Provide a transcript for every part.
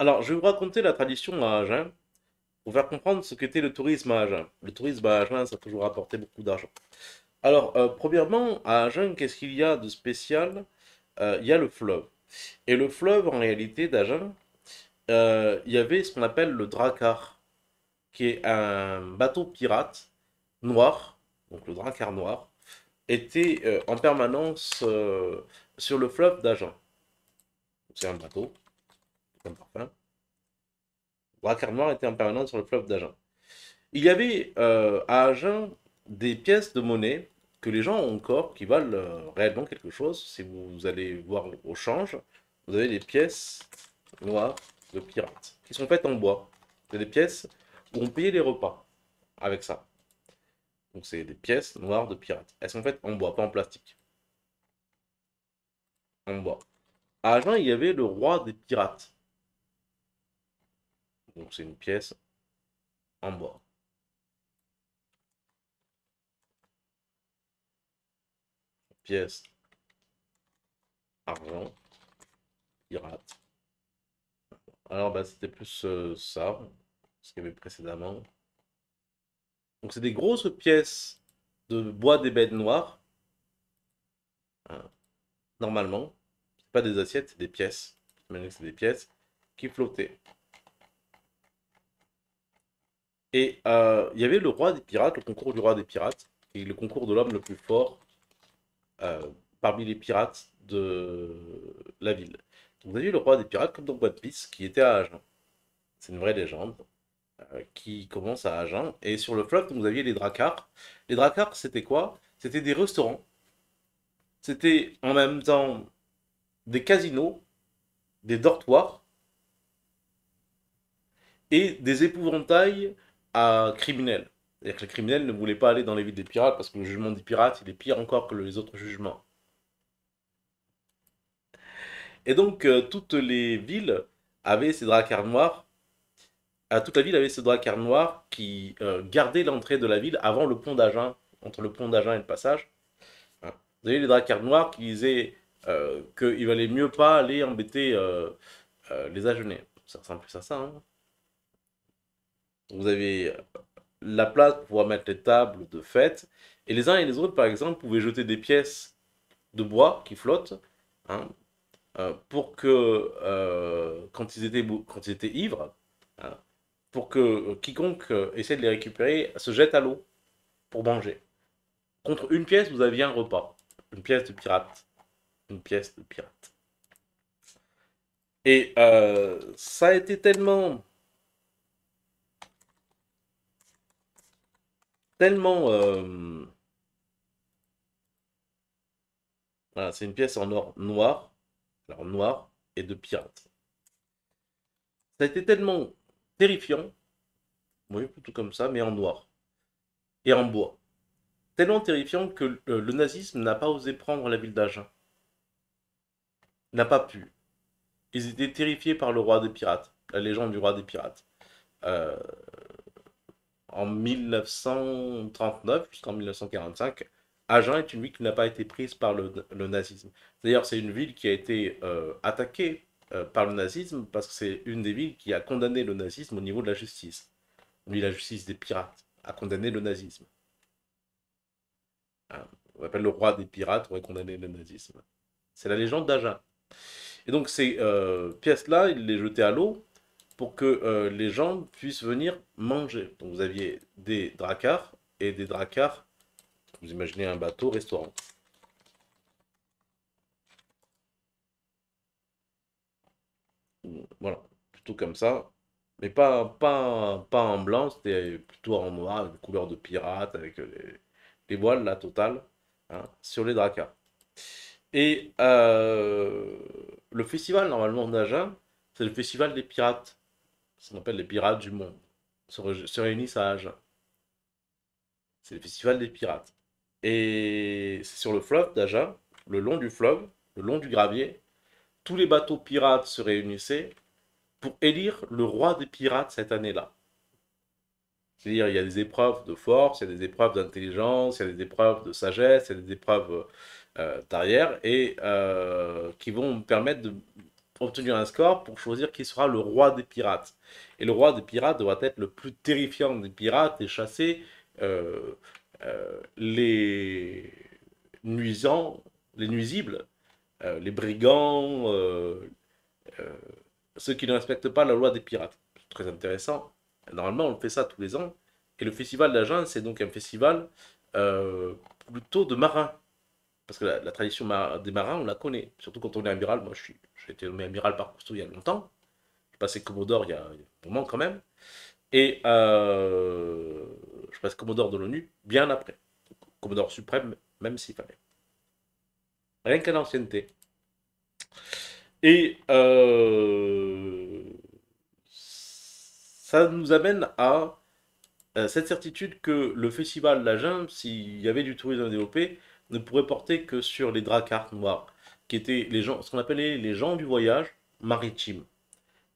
Alors, je vais vous raconter la tradition à Agen pour faire comprendre ce qu'était le tourisme à Agen. Le tourisme à Agen, ça a toujours apporté beaucoup d'argent. Alors, euh, premièrement, à Agen, qu'est-ce qu'il y a de spécial euh, Il y a le fleuve. Et le fleuve, en réalité, d'Agen, euh, il y avait ce qu'on appelle le dracar, qui est un bateau pirate noir, donc le dracar noir, était en permanence sur le fleuve d'Agen. C'est un bateau comme parfum. Noir était en permanence sur le fleuve d'Agen. Il y avait euh, à Agen des pièces de monnaie que les gens ont encore, qui valent euh, réellement quelque chose. Si vous allez voir au change, vous avez des pièces noires de pirates qui sont faites en bois. C'est des pièces où on payait les repas avec ça. Donc c'est des pièces noires de pirates. Elles sont faites en bois, pas en plastique. En bois. À Agen, il y avait le roi des pirates. Donc c'est une pièce en bois. Pièce argent, pirate. Alors bah c'était plus euh, ça, ce qu'il y avait précédemment. Donc c'est des grosses pièces de bois des bêtes noires. Hein, normalement, c'est pas des assiettes, c'est des pièces. c'est des pièces qui flottaient. Et euh, il y avait le roi des pirates, le concours du roi des pirates, et le concours de l'homme le plus fort euh, parmi les pirates de la ville. Donc, vous eu le roi des pirates, comme dans de qui était à Agen. C'est une vraie légende euh, qui commence à Agen. Et sur le fleuve, vous aviez les dracars. Les dracars, c'était quoi C'était des restaurants. C'était en même temps des casinos, des dortoirs et des épouvantails à criminel. C'est-à-dire que les criminels ne voulaient pas aller dans les villes des pirates parce que le jugement des pirates, il est pire encore que les autres jugements. Et donc, euh, toutes les villes avaient ces dracars noirs. À euh, toute la ville avait ces dracar noirs qui gardait euh, gardaient l'entrée de la ville avant le pont d'Agen, entre le pont d'Agen et le passage. Hein. Vous avez les dracars noirs qui disaient qu'il valait mieux pas aller embêter les Agenais. Ça ressemble plus à ça. Hein. Vous avez la place pour pouvoir mettre les tables de fête. Et les uns et les autres, par exemple, pouvaient jeter des pièces de bois qui flottent hein, euh, pour que, euh, quand, ils étaient, ivres, hein, pour que euh, quiconque essaie de les récupérer se jette à l'eau pour manger. Contre une pièce, vous aviez un repas. Une pièce de pirate. Une pièce de pirate. Et ça a été tellement tellement... Euh, voilà, c'est une pièce en or noir, alors noir et de pirate. Ça a été tellement terrifiant, oui, plutôt comme ça, mais en noir et en bois. Tellement terrifiant que le, nazisme n'a pas osé prendre la ville d'Agen. N'a pas pu. Ils étaient terrifiés par le roi des pirates, la légende du roi des pirates. Euh, en 1939 jusqu'en 1945, Agen est une ville qui n'a pas été prise par le, nazisme. D'ailleurs, c'est une ville qui a été euh, attaquée euh, par le nazisme parce que c'est une des villes qui a condamné le nazisme au niveau de la justice. Oui, la justice des pirates a condamné le nazisme. Euh, on appelle le roi des pirates aurait condamné le nazisme. C'est la légende d'Agen. Et donc ces pièces-là, il les jetait à l'eau pour que euh, les gens puissent venir manger. Donc vous aviez des dracars et des dracars. Vous imaginez un bateau restaurant. Voilà, plutôt comme ça. Mais pas, pas, pas en blanc, c'était plutôt en noir, couleur de pirate, avec euh, les, voiles, la totale, hein, sur les dracars. Et euh, le festival, normalement, d'Agen, c'est le festival des pirates ce qu'on appelle les pirates du monde, se, réunissent à Agen. C'est le festival des pirates. Et c'est sur le fleuve d'Agen, le long du fleuve, le long du gravier, tous les bateaux pirates se réunissaient pour élire le roi des pirates cette année-là. C'est-à-dire, il y a des épreuves de force, il y a des épreuves d'intelligence, il y a des épreuves de sagesse, il y a des épreuves euh, euh, d'arrière, et euh, qui vont permettre de obtenu un score pour choisir qui sera le roi des pirates. Et le roi des pirates doit être le plus terrifiant des pirates et chasser euh, euh, les nuisants, les nuisibles, euh, les brigands, ceux qui ne respectent pas la loi des pirates. Très intéressant. Normalement, on fait ça tous les ans. Et le festival d'Agen, c'est donc un festival plutôt de marins parce que la, tradition des marins, on la connaît. Surtout quand on est amiral. Moi, j'ai été nommé amiral par Cousteau il y a longtemps. Je passé Commodore il y a un moment quand même. Et euh, je passe Commodore de l'ONU bien après. Commodore suprême, même s'il fallait. Rien qu'à l'ancienneté. Et euh, ça nous amène à euh, cette certitude que le festival La jambe, s'il y avait du tourisme développé, ne pourrait porter que sur les dracars noirs, qui étaient les gens, ce qu'on appelait les gens du voyage maritime.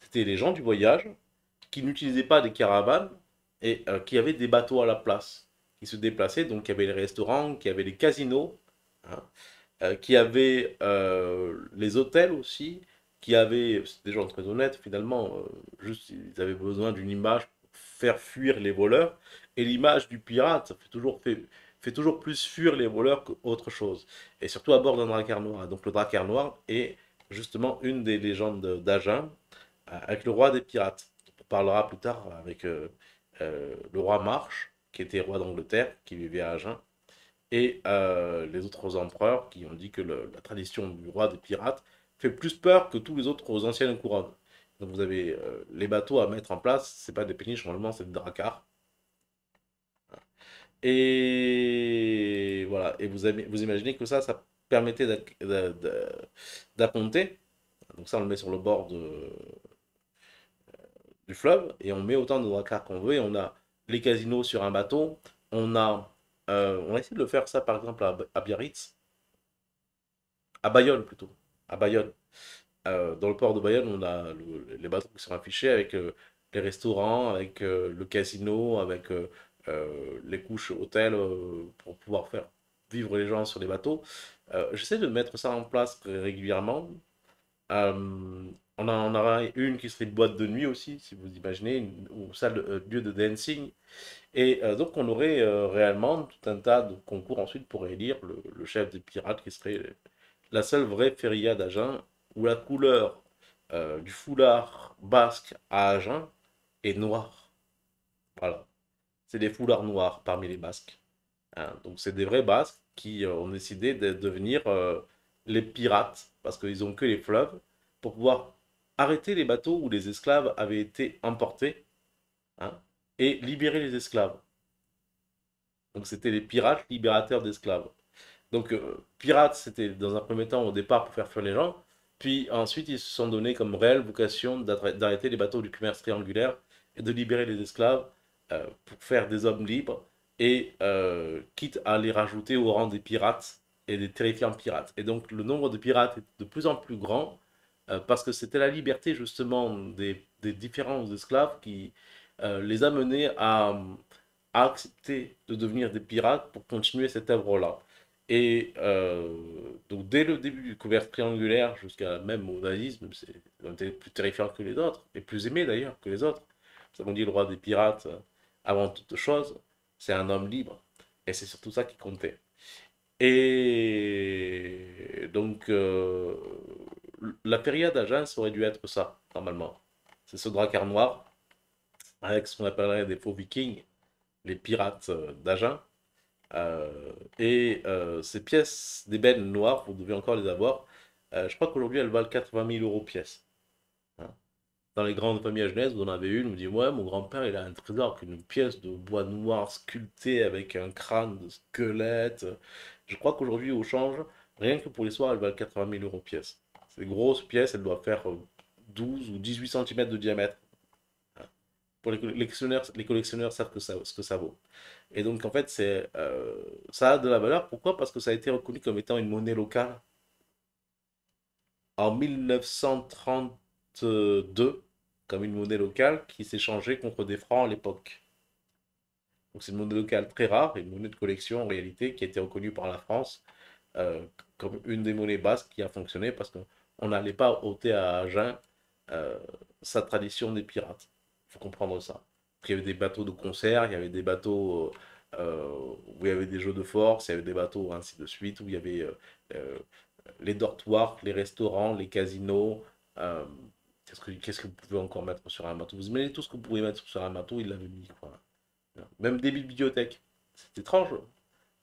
C'était les gens du voyage qui n'utilisaient pas des caravanes et euh, qui avaient des bateaux à la place, qui se déplaçaient, donc il y avait les restaurants, hein, euh, qui avaient les casinos, qui avaient les hôtels aussi, qui avaient, des gens très honnêtes finalement, euh, juste ils avaient besoin d'une image pour faire fuir les voleurs, et l'image du pirate, ça fait toujours fait fait toujours plus fuir les voleurs qu'autre chose. Et surtout à bord d'un drakkar noir. Donc le drakkar noir est justement une des légendes d'Agen euh, avec le roi des pirates. On parlera plus tard avec euh, euh, le roi Marche, qui était roi d'Angleterre, qui vivait à Agen, et les autres empereurs qui ont dit que la tradition du roi des pirates fait plus peur que tous les autres aux anciennes couronnes. Donc vous avez les bateaux à mettre en place, c'est pas des péniches, normalement c'est des dracars et voilà, et vous, vous imaginez que ça, ça permettait d'apponter. Donc ça, on le met sur le bord de, euh, du fleuve et on met autant de dracars qu'on veut. Et on a les casinos sur un bateau. On a, euh, on a essayé de le faire ça, par exemple, à, Biarritz. À Bayonne, plutôt. À Bayonne. Euh, dans le port de Bayonne, on a les bateaux qui sont affichés avec les restaurants, avec le casino, avec euh, les couches hôtels euh, pour pouvoir faire vivre les gens sur les bateaux. Euh, j'essaie de mettre ça en place régulièrement. On en aura une qui serait une boîte de nuit aussi, si vous imaginez, une, salle de lieu de dancing. Et donc, on aurait réellement tout un tas de concours ensuite pour élire le, le, chef des pirates, qui serait la seule vraie feria d'Agen, où la couleur du foulard basque à Agen est noire. Voilà c'est des foulards noirs parmi les Basques. Hein, donc c'est des vrais Basques qui euh, ont décidé de devenir euh, les pirates, parce qu'ils n'ont que les fleuves, pour pouvoir arrêter les bateaux où les esclaves avaient été emportés, hein, et libérer les esclaves. Donc c'était les pirates libérateurs d'esclaves. Donc euh, pirates, c'était dans un premier temps au départ pour faire fuir les gens, puis ensuite ils se sont donnés comme réelle vocation d'arrêter les bateaux du commerce triangulaire et de libérer les esclaves euh, pour faire des hommes libres et euh, quitte à les rajouter au rang des pirates et des terrifiants pirates. Et donc le nombre de pirates est de plus en plus grand euh, parce que c'était la liberté justement des, des différents esclaves qui les amenait à, à, accepter de devenir des pirates pour continuer cette œuvre-là. Et donc dès le début du couvercle triangulaire jusqu'à même au nazisme, c'est un plus terrifiant que les autres, et plus aimé d'ailleurs que les autres. Ça m'a dit le roi des pirates, avant toute chose, c'est un homme libre. Et c'est surtout ça qui comptait. Et donc, euh, la période ça aurait dû être ça, normalement. C'est ce dracar noir, avec ce qu'on appellerait des faux vikings, les pirates euh, d'Agen. Euh, et ces pièces d'ébène noires, vous devez encore les avoir. je crois qu'aujourd'hui, elles valent 80 000 euros pièce dans les grandes familles à Genèse, on en avait une, on me dit Ouais, mon grand-père, il a un trésor, une pièce de bois noir sculptée avec un crâne de squelette. Je crois qu'aujourd'hui, au change, rien que pour les soirs, elle vaut 80 000 euros pièce. Ces grosses pièces, elles doivent faire 12 euh, ou 18 cm de diamètre. Pour les collectionneurs, les collectionneurs savent que ça, ce que ça vaut. Et donc, en fait, c'est euh, ça a de la valeur. Pourquoi Parce que ça a été reconnu comme étant une monnaie locale. En 1932, comme une monnaie locale qui s'échangeait contre des francs à l'époque. Donc c'est une monnaie locale très rare, une monnaie de collection en réalité qui a été reconnue par la France euh, comme une des monnaies basques qui a fonctionné parce qu'on n'allait pas ôter à Agen euh, sa tradition des pirates. Il faut comprendre ça. Il y avait des bateaux de concert, il y avait des bateaux euh, où il y avait des jeux de force, il y avait des bateaux ainsi de suite, où il y avait les dortoirs, les restaurants, les casinos. Qu'est-ce que, vous pouvez encore mettre sur un marteau Vous imaginez tout ce que vous pouvez mettre sur un matou, il l'avait mis. Quoi. Même des bibliothèques. C'est étrange.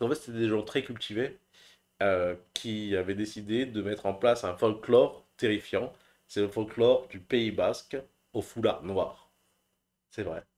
En fait, c'était des gens très cultivés euh, qui avaient décidé de mettre en place un folklore terrifiant. C'est le folklore du Pays basque au foulard noir. C'est vrai.